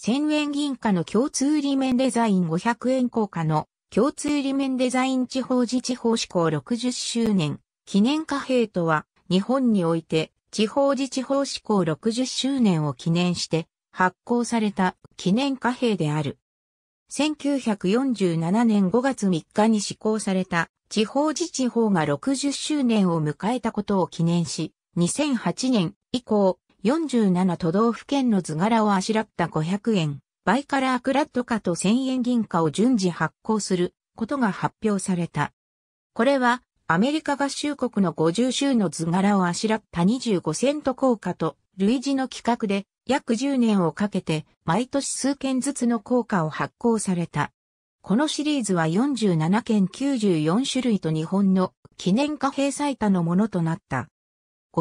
1000円銀貨の共通裏面デザイン500円硬貨の共通裏面デザイン地方自治法施行60周年記念貨幣とは日本において地方自治法施行60周年を記念して発行された記念貨幣である。1947年5月3日に施行された地方自治法が60周年を迎えたことを記念し、2008年以降、47都道府県の図柄をあしらった500円、バイカラークラッド化と1000円銀貨を順次発行することが発表された。これは、アメリカ合衆国の50州の図柄をあしらった25セント硬貨と類似の企画で約10年をかけて毎年数件ずつの硬貨を発行された。このシリーズは47件94種類と日本の記念貨幣最多のものとなった。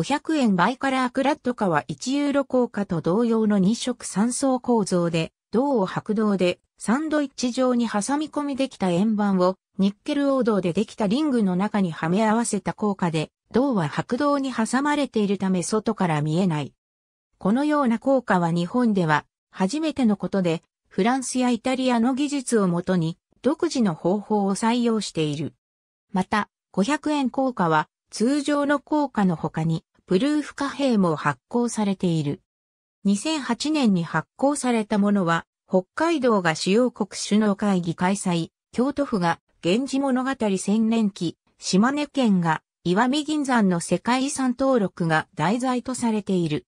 500円バイカラークラッド化は1ユーロ硬貨と同様の2色3層構造で、銅を白銅でサンドイッチ状に挟み込みできた円盤をニッケル黄銅でできたリングの中にはめ合わせた硬貨で、銅は白銅に挟まれているため外から見えない。このような効果は日本では初めてのことで、フランスやイタリアの技術をもとに独自の方法を採用している。また、500円硬貨は通常の硬貨の他にプルーフ貨幣も発行されている。2008年に発行されたものは、北海道が主要国首脳会議開催、京都府が源氏物語千年記、島根県が岩見銀山の世界遺産登録が題材とされている。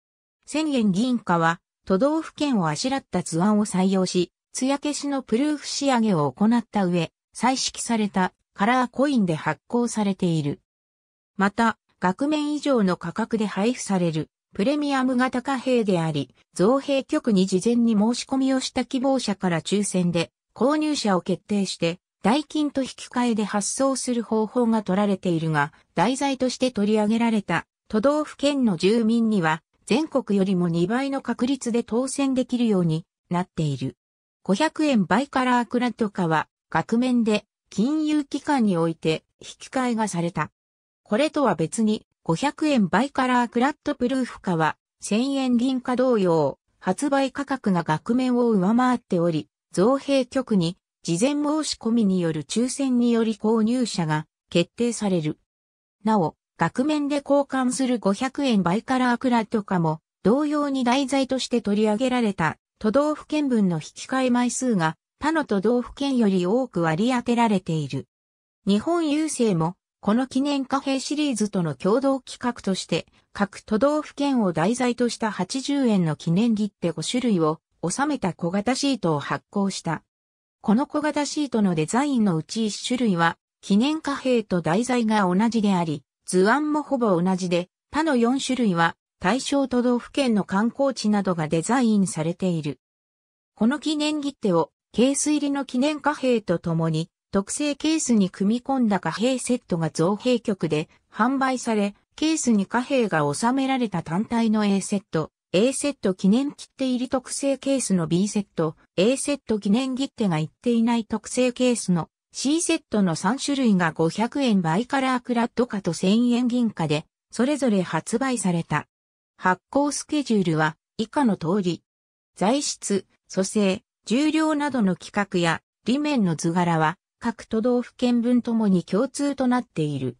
千円銀貨は都道府県をあしらった図案を採用し、艶消しのプルーフ仕上げを行った上、彩色されたカラーコインで発行されている。また、額面以上の価格で配布されるプレミアム型貨幣であり、造幣局に事前に申し込みをした希望者から抽選で購入者を決定して代金と引き換えで発送する方法が取られているが、題材として取り上げられた都道府県の住民には全国よりも2倍の確率で当選できるようになっている。500円バイカラークラット化は額面で金融機関において引き換えがされた。これとは別に、500円バイカラークラットプルーフ化は、1000円銀貨同様、発売価格が額面を上回っており、造幣局に事前申し込みによる抽選により購入者が決定される。なお、額面で交換する500円バイカラークラット化も、同様に題材として取り上げられた都道府県分の引き換え枚数が他の都道府県より多く割り当てられている。日本郵政もこの記念貨幣シリーズとの共同企画として、各都道府県を題材とした80円の記念切手5種類を収めた小型シートを発行した。この小型シートのデザインのうち1種類は、記念貨幣と題材が同じであり、図案もほぼ同じで、他の4種類は対象都道府県の観光地などがデザインされている。この記念切手をケース入りの記念貨幣とともに特製ケースに組み込んだ貨幣セットが造幣局で販売され、ケースに貨幣が収められた単体の A セット、A セット記念切手入り特製ケースの B セット、A セット記念切手がいっていない特製ケースの C セットの3種類が500円バイカラークラッド化と1000円銀貨で、それぞれ発売された。発行スケジュールは以下の通り。材質、組成、重量などの規格や、裏面の図柄は各都道府県分ともに共通となっている。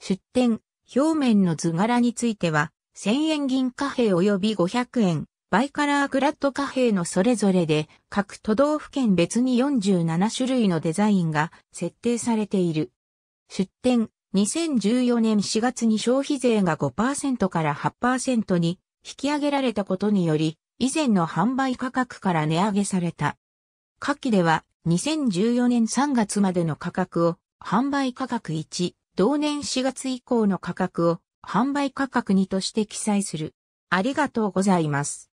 出店、表面の図柄については、1000円銀貨幣及び500円、バイカラーグラッド貨幣のそれぞれで、各都道府県別に47種類のデザインが設定されている。出店、2014年4月に消費税が5%から8%に引き上げられたことにより、以前の販売価格から値上げされた。下記では、2014年3月までの価格を販売価格1、同年4月以降の価格を販売価格2として記載する。ありがとうございます。